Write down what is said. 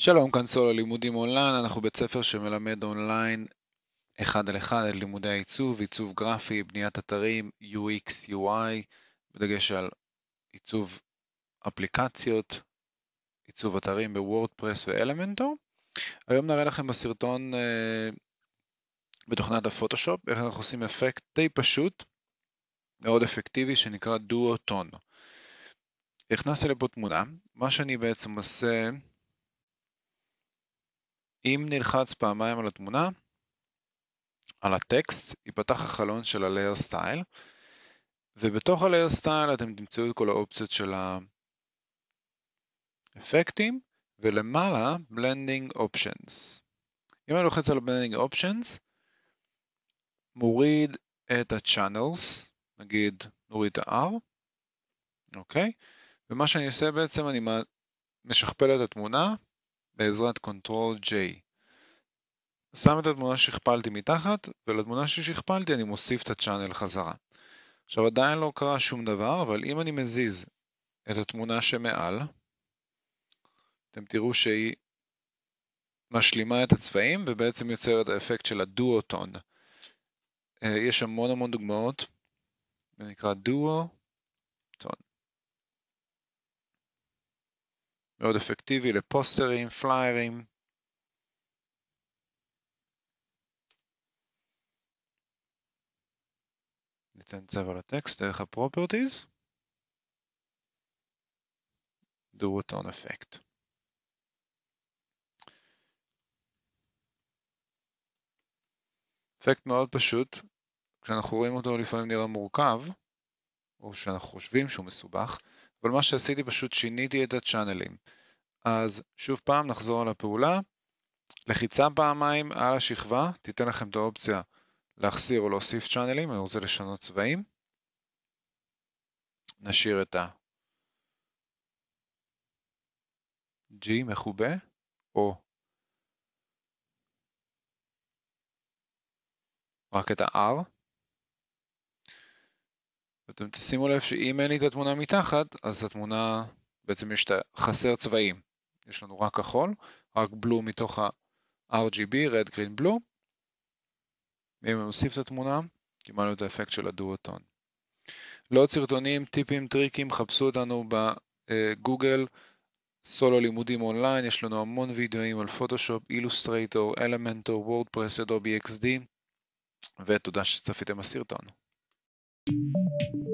שלום, כאן סולו לימודים אונליין, אנחנו בית ספר שמלמד אונליין אחד על אחד את לימודי העיצוב, עיצוב גרפי, בניית אתרים, UX, UI, בדגש על עיצוב אפליקציות, עיצוב אתרים בוורדפרס ואלמנטור. היום נראה לכם בסרטון אה, בתוכנת הפוטושופ, איך אנחנו עושים אפקט די פשוט, מאוד אפקטיבי, שנקרא דואו-טון. נכנסתי לפה תמונה, מה שאני בעצם עושה אם נלחץ פעמיים על התמונה, על הטקסט, ייפתח החלון של ה-Layer Style, ובתוך ה-Layer Style אתם תמצאו את כל האופציות של האפקטים, ולמעלה Blending Options. אם אני לוחץ על Blending Options, מוריד את ה-Channels, נגיד נוריד את ה-R, אוקיי? ומה שאני עושה בעצם, אני משכפל את התמונה בעזרת Ctrl J. שם את התמונה ששכפלתי מתחת, ולתמונה ששכפלתי אני מוסיף את הצ'אנל חזרה. עכשיו עדיין לא קרה שום דבר, אבל אם אני מזיז את התמונה שמעל, אתם תראו שהיא משלימה את הצבעים ובעצם יוצרת את האפקט של הדואוטון. אה, יש המון המון דוגמאות, זה נקרא דואוטון. מאוד אפקטיבי לפוסטרים, פליירים, ניתן צבע לטקסט דרך ה-Properties, do it on effect. אפקט מאוד פשוט, כשאנחנו רואים אותו לפעמים נראה מורכב, או שאנחנו חושבים שהוא מסובך, אבל מה שעשיתי פשוט שיניתי את הצ'אנלים. אז שוב פעם נחזור על הפעולה, לחיצה פעמיים על השכבה תיתן לכם את האופציה להחסיר או להוסיף צ'אנלים, אני רוצה לשנות צבעים. נשאיר את ה-G מחובה, או רק את ה-R. ואתם תשימו לב שאם אין לי את התמונה מתחת, אז התמונה, בעצם יש את החסר צבעים. יש לנו רק כחול, רק בלו מתוך ה-RGB, רד, גרין, בלו. ואם אני מוסיף את התמונה, קיבלנו את האפקט של הדואטון. לעוד סרטונים, טיפים, טריקים, חפשו אותנו בגוגל, סולו לימודים אונליין, יש לנו המון וידאוים על פוטושופ, אילוסטרייטור, אלמנטור, וורדפרס, אדובי די, ותודה שצפיתם בסרטון. thank you